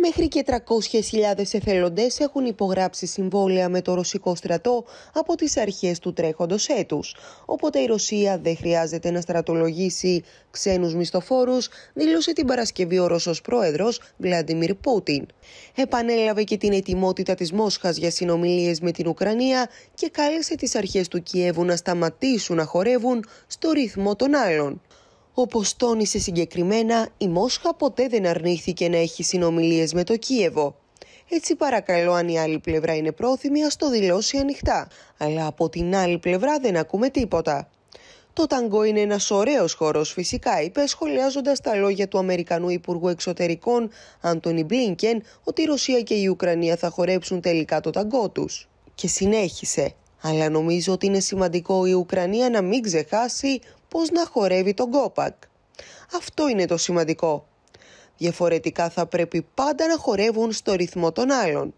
Μέχρι και 300.000 εθελοντές έχουν υπογράψει συμβόλαια με το ρωσικό στρατό από τις αρχές του τρέχοντος έτους. Οπότε η Ρωσία δεν χρειάζεται να στρατολογήσει ξένους μισθοφόρους, δήλωσε την Παρασκευή ο Ρώσος πρόεδρος Βλάντιμιρ Πούτιν. Επανέλαβε και την ετοιμότητα της Μόσχας για συνομιλίες με την Ουκρανία και κάλεσε τις αρχές του Κιέβου να σταματήσουν να χορεύουν στο ρυθμό των άλλων. Όπως τόνισε συγκεκριμένα, η Μόσχα ποτέ δεν αρνήθηκε να έχει συνομιλίες με το Κίεβο. Έτσι παρακαλώ αν η άλλη πλευρά είναι πρόθυμη ας το δηλώσει ανοιχτά, αλλά από την άλλη πλευρά δεν ακούμε τίποτα. Το ταγκό είναι ένας ωραίος χώρος φυσικά, είπε σχολιάζοντας τα λόγια του Αμερικανού Υπουργού Εξωτερικών Άντωνι Μπλίνκεν ότι η Ρωσία και η Ουκρανία θα χορέψουν τελικά το ταγκό τους. Και συνέχισε. Αλλά νομίζω ότι είναι σημαντικό η Ουκρανία να μην ξεχάσει πώς να χορεύει τον κόπακ. Αυτό είναι το σημαντικό. Διαφορετικά θα πρέπει πάντα να χορεύουν στο ρυθμό των άλλων.